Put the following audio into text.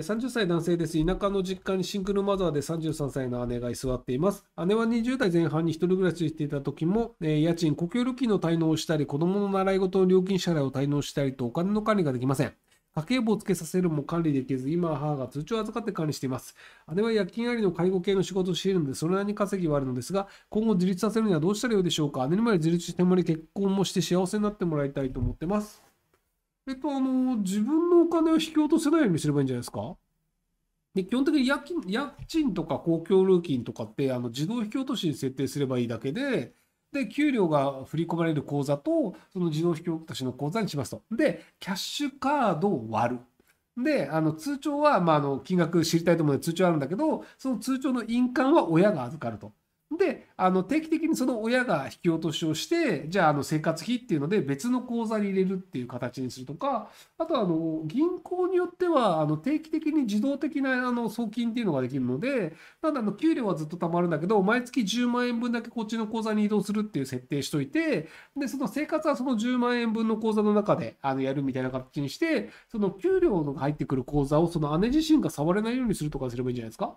30歳男性です。田舎の実家にシングルマザーで33歳の姉が居座っています。姉は20代前半に1人暮らししていた時も、え家賃、呼吸料金の滞納をしたり、子供の習い事の料金支払いを滞納したりとお金の管理ができません。家計簿をつけさせるも管理できず、今は母が通帳を預かって管理しています。姉は夜勤ありの介護系の仕事をしているので、それなりに稼ぎはあるのですが、今後自立させるにはどうしたらよいでしょうか。姉にまで自立してもらい、結婚もして幸せになってもらいたいと思ってます。えっと、あの、自分のお金を引き落とせないようにすればいいんじゃないですかで、基本的に家賃家賃とか公共料金とかって、あの、自動引き落としに設定すればいいだけで、で、給料が振り込まれる口座と、その自動引き落としの口座にしますと。で、キャッシュカードを割る。で、あの、通帳は、まあ、あの、金額知りたいと思うので通帳あるんだけど、その通帳の印鑑は親が預かると。であの定期的にその親が引き落としをしてじゃああの生活費っていうので別の口座に入れるっていう形にするとかあとあの銀行によってはあの定期的に自動的なあの送金っていうのができるのでなんあの給料はずっと貯まるんだけど毎月10万円分だけこっちの口座に移動するっていう設定しといてでその生活はその10万円分の口座の中であのやるみたいな形にしてその給料の入ってくる口座をその姉自身が触れないようにするとかすればいいんじゃないですか